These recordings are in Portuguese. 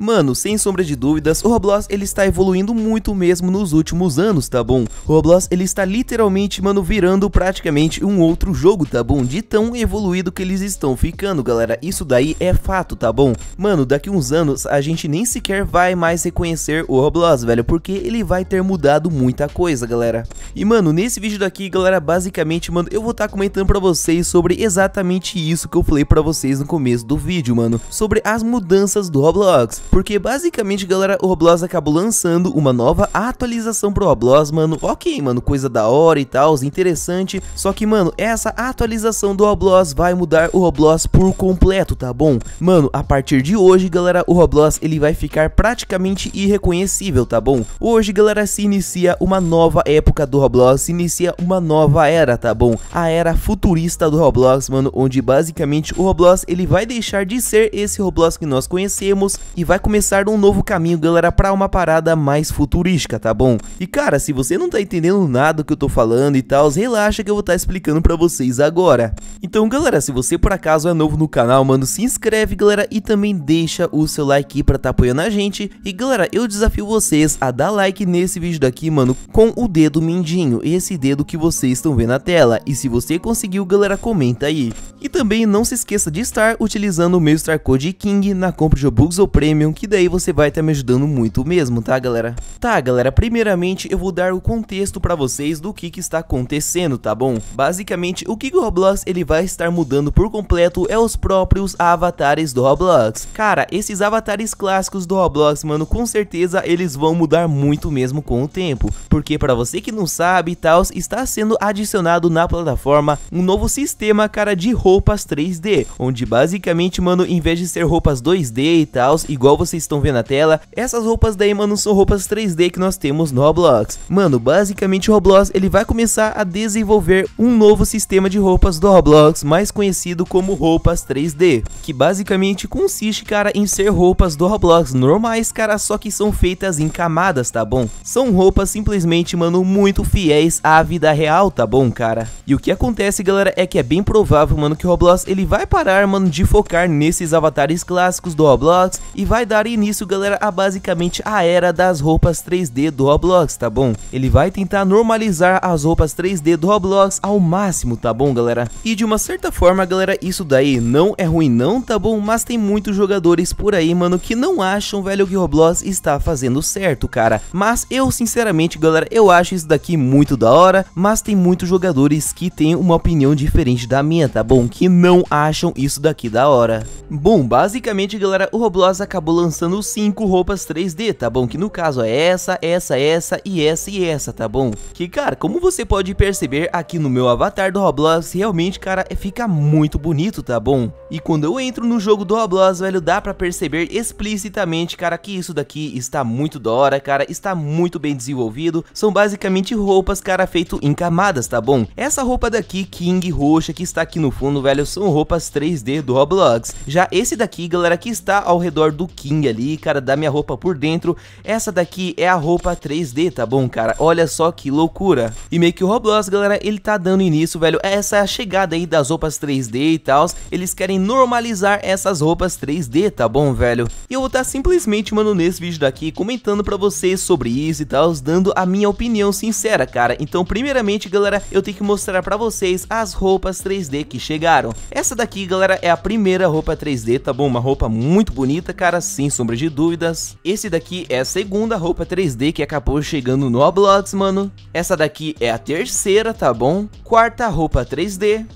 Mano, sem sombra de dúvidas, o Roblox ele está evoluindo muito mesmo nos últimos anos, tá bom? O Roblox ele está literalmente, mano, virando praticamente um outro jogo, tá bom? De tão evoluído que eles estão ficando, galera. Isso daí é fato, tá bom? Mano, daqui uns anos a gente nem sequer vai mais reconhecer o Roblox, velho, porque ele vai ter mudado muita coisa, galera. E, mano, nesse vídeo daqui, galera, basicamente, mano, eu vou estar tá comentando pra vocês sobre exatamente isso que eu falei pra vocês no começo do vídeo, mano. Sobre as mudanças do Roblox. Porque basicamente, galera, o Roblox acabou lançando uma nova atualização pro Roblox, mano. Ok, mano, coisa da hora e tal, interessante. Só que, mano, essa atualização do Roblox vai mudar o Roblox por completo, tá bom? Mano, a partir de hoje, galera, o Roblox ele vai ficar praticamente irreconhecível, tá bom? Hoje, galera, se inicia uma nova época do Roblox, se inicia uma nova era, tá bom? A era futurista do Roblox, mano, onde basicamente o Roblox ele vai deixar de ser esse Roblox que nós conhecemos e vai vai começar um novo caminho, galera, para uma parada mais futurística, tá bom? E cara, se você não tá entendendo nada do que eu tô falando e tal, relaxa que eu vou estar tá explicando para vocês agora. Então, galera, se você por acaso é novo no canal, mano, se inscreve, galera, e também deixa o seu like para tá apoiando a gente. E galera, eu desafio vocês a dar like nesse vídeo daqui, mano, com o dedo mindinho, esse dedo que vocês estão vendo na tela. E se você conseguiu, galera, comenta aí. E também não se esqueça de estar utilizando o meu Star Code King na compra de Bugs ou Premium que daí você vai estar tá me ajudando muito mesmo, tá galera? Tá galera, primeiramente eu vou dar o contexto pra vocês do que que está acontecendo, tá bom? Basicamente, o que o Roblox ele vai estar mudando por completo é os próprios avatares do Roblox. Cara, esses avatares clássicos do Roblox, mano, com certeza eles vão mudar muito mesmo com o tempo. Porque pra você que não sabe, tal, está sendo adicionado na plataforma um novo sistema, cara, de roupas 3D. Onde basicamente, mano, em vez de ser roupas 2D e tal, igual vocês estão vendo na tela, essas roupas daí, mano, são roupas 3D que nós temos no Roblox. Mano, basicamente o Roblox, ele vai começar a desenvolver um novo sistema de roupas do Roblox, mais conhecido como roupas 3D, que basicamente consiste, cara, em ser roupas do Roblox normais, cara, só que são feitas em camadas, tá bom? São roupas simplesmente, mano, muito fiéis à vida real, tá bom, cara? E o que acontece, galera, é que é bem provável, mano, que o Roblox, ele vai parar, mano, de focar nesses avatares clássicos do Roblox e vai dar início, galera, a basicamente a era das roupas 3D do Roblox, tá bom? Ele vai tentar normalizar as roupas 3D do Roblox ao máximo, tá bom, galera? E de uma certa forma, galera, isso daí não é ruim não, tá bom? Mas tem muitos jogadores por aí, mano, que não acham, velho, que o Roblox está fazendo certo, cara. Mas eu, sinceramente, galera, eu acho isso daqui muito da hora, mas tem muitos jogadores que têm uma opinião diferente da minha, tá bom? Que não acham isso daqui da hora. Bom, basicamente, galera, o Roblox acabou lançando 5 roupas 3D, tá bom? Que no caso é essa, essa, essa e essa e essa, tá bom? Que, cara, como você pode perceber aqui no meu avatar do Roblox, realmente, cara, é, fica muito bonito, tá bom? E quando eu entro no jogo do Roblox, velho, dá pra perceber explicitamente, cara, que isso daqui está muito da hora, cara, está muito bem desenvolvido. São basicamente roupas, cara, feito em camadas, tá bom? Essa roupa daqui, King roxa, que está aqui no fundo, velho, são roupas 3D do Roblox. Já esse daqui, galera, que está ao redor do King King ali, cara, da minha roupa por dentro. Essa daqui é a roupa 3D, tá bom, cara? Olha só que loucura. E meio que o Roblox, galera, ele tá dando início, velho, essa é a chegada aí das roupas 3D e tal. Eles querem normalizar essas roupas 3D, tá bom, velho? E eu vou estar tá simplesmente, mano, nesse vídeo daqui, comentando pra vocês sobre isso e tal, dando a minha opinião sincera, cara. Então, primeiramente, galera, eu tenho que mostrar pra vocês as roupas 3D que chegaram. Essa daqui, galera, é a primeira roupa 3D, tá bom? Uma roupa muito bonita, cara, sem sombra de dúvidas. Esse daqui é a segunda roupa 3D que acabou chegando no Oblox, mano. Essa daqui é a terceira, tá bom? Quarta roupa 3D.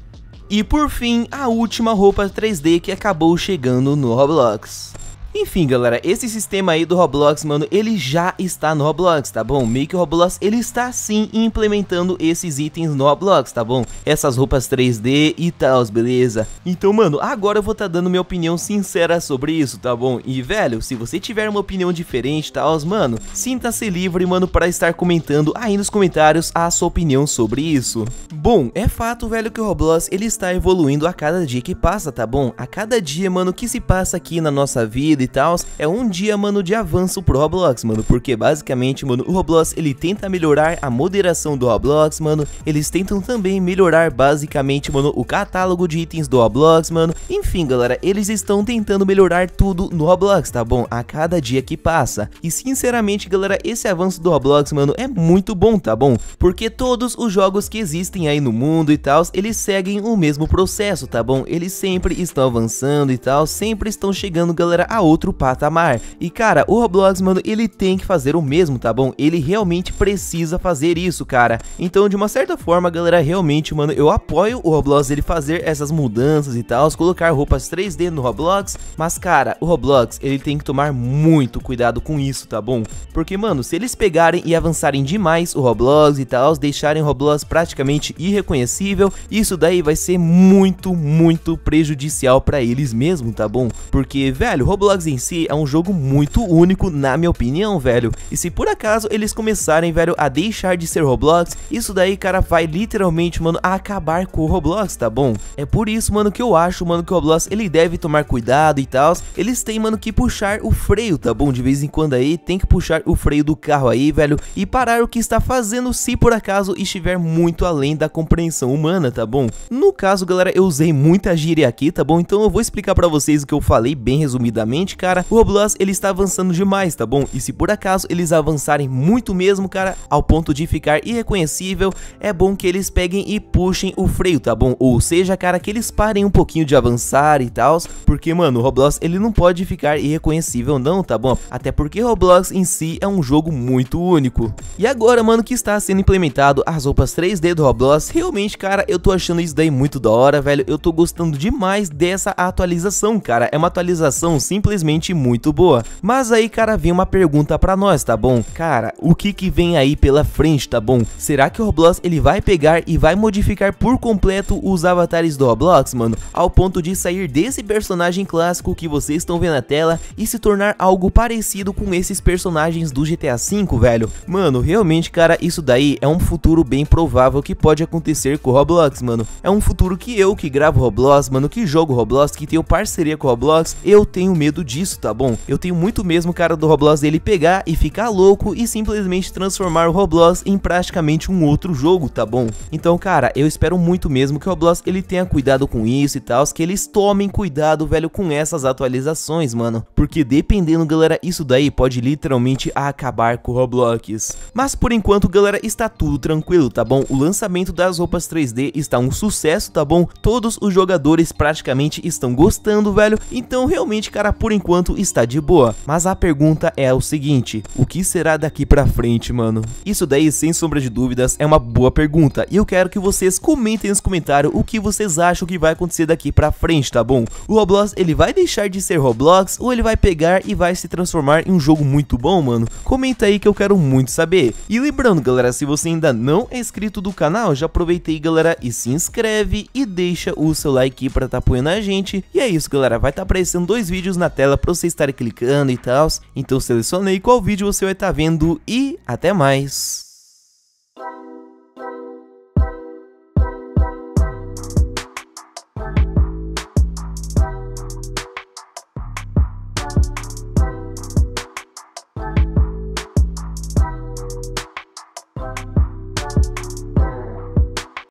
E por fim, a última roupa 3D que acabou chegando no Roblox. Enfim, galera, esse sistema aí do Roblox, mano, ele já está no Roblox, tá bom? Meio que o Roblox, ele está sim implementando esses itens no Roblox, tá bom? Essas roupas 3D e tal, beleza? Então, mano, agora eu vou tá dando minha opinião sincera sobre isso, tá bom? E, velho, se você tiver uma opinião diferente, tal, mano, sinta-se livre, mano, para estar comentando aí nos comentários a sua opinião sobre isso. Bom, é fato, velho, que o Roblox, ele está evoluindo a cada dia que passa, tá bom? A cada dia, mano, que se passa aqui na nossa vida e tal, é um dia, mano, de avanço pro Roblox, mano, porque basicamente, mano, o Roblox, ele tenta melhorar a moderação do Roblox, mano, eles tentam também melhorar, basicamente, mano, o catálogo de itens do Roblox, mano, enfim, galera, eles estão tentando melhorar tudo no Roblox, tá bom? A cada dia que passa, e sinceramente, galera, esse avanço do Roblox, mano, é muito bom, tá bom? Porque todos os jogos que existem aí no mundo e tal, eles seguem o mesmo processo, tá bom? Eles sempre estão avançando e tal, sempre estão chegando, galera, a outro patamar. E cara, o Roblox, mano, ele tem que fazer o mesmo, tá bom? Ele realmente precisa fazer isso, cara. Então, de uma certa forma, galera, realmente, mano, eu apoio o Roblox ele fazer essas mudanças e tal, colocar roupas 3D no Roblox, mas cara, o Roblox, ele tem que tomar muito cuidado com isso, tá bom? Porque, mano, se eles pegarem e avançarem demais o Roblox e tal, deixarem o Roblox praticamente irreconhecível, isso daí vai ser muito, muito prejudicial pra eles mesmo, tá bom? Porque, velho, o Roblox em si é um jogo muito único, na minha opinião, velho. E se por acaso eles começarem, velho, a deixar de ser Roblox, isso daí, cara, vai literalmente, mano, acabar com o Roblox, tá bom? É por isso, mano, que eu acho, mano, que o Roblox, ele deve tomar cuidado e tal. Eles têm, mano, que puxar o freio, tá bom? De vez em quando aí, tem que puxar o freio do carro aí, velho, e parar o que está fazendo se por acaso estiver muito além da compreensão humana, tá bom? No caso, galera, eu usei muita gíria aqui, tá bom? Então eu vou explicar pra vocês o que eu falei bem resumidamente, seguinte, cara, o Roblox ele está avançando demais, tá bom? E se por acaso eles avançarem muito mesmo, cara, ao ponto de ficar irreconhecível, é bom que eles peguem e puxem o freio, tá bom? Ou seja, cara, que eles parem um pouquinho de avançar e tal, porque, mano, o Roblox ele não pode ficar irreconhecível não, tá bom? Até porque Roblox em si é um jogo muito único. E agora, mano, que está sendo implementado as roupas 3D do Roblox, realmente, cara, eu tô achando isso daí muito da hora, velho. Eu tô gostando demais dessa atualização, cara. É uma atualização simples simplesmente muito boa. Mas aí, cara, vem uma pergunta pra nós, tá bom? Cara, o que que vem aí pela frente, tá bom? Será que o Roblox ele vai pegar e vai modificar por completo os avatares do Roblox, mano? Ao ponto de sair desse personagem clássico que vocês estão vendo na tela e se tornar algo parecido com esses personagens do GTA V, velho? Mano, realmente, cara, isso daí é um futuro bem provável que pode acontecer com o Roblox, mano. É um futuro que eu que gravo Roblox, mano, que jogo Roblox, que tenho parceria com o Roblox, eu tenho medo de disso, tá bom? Eu tenho muito mesmo cara do Roblox dele pegar e ficar louco e simplesmente transformar o Roblox em praticamente um outro jogo, tá bom? Então, cara, eu espero muito mesmo que o Roblox ele tenha cuidado com isso e tal, que eles tomem cuidado, velho, com essas atualizações, mano. Porque dependendo, galera, isso daí pode literalmente acabar com o Roblox. Mas por enquanto, galera, está tudo tranquilo, tá bom? O lançamento das roupas 3D está um sucesso, tá bom? Todos os jogadores praticamente estão gostando, velho. Então, realmente, cara, por por enquanto está de boa. Mas a pergunta é o seguinte, o que será daqui pra frente, mano? Isso daí, sem sombra de dúvidas, é uma boa pergunta. E eu quero que vocês comentem nos comentários o que vocês acham que vai acontecer daqui pra frente, tá bom? O Roblox, ele vai deixar de ser Roblox ou ele vai pegar e vai se transformar em um jogo muito bom, mano? Comenta aí que eu quero muito saber. E lembrando, galera, se você ainda não é inscrito do canal, já aproveitei, galera, e se inscreve e deixa o seu like pra tá apoiando a gente. E é isso, galera, vai estar tá aparecendo dois vídeos na tela tela para você estar clicando e tal. Então selecionei qual vídeo você vai estar tá vendo e até mais!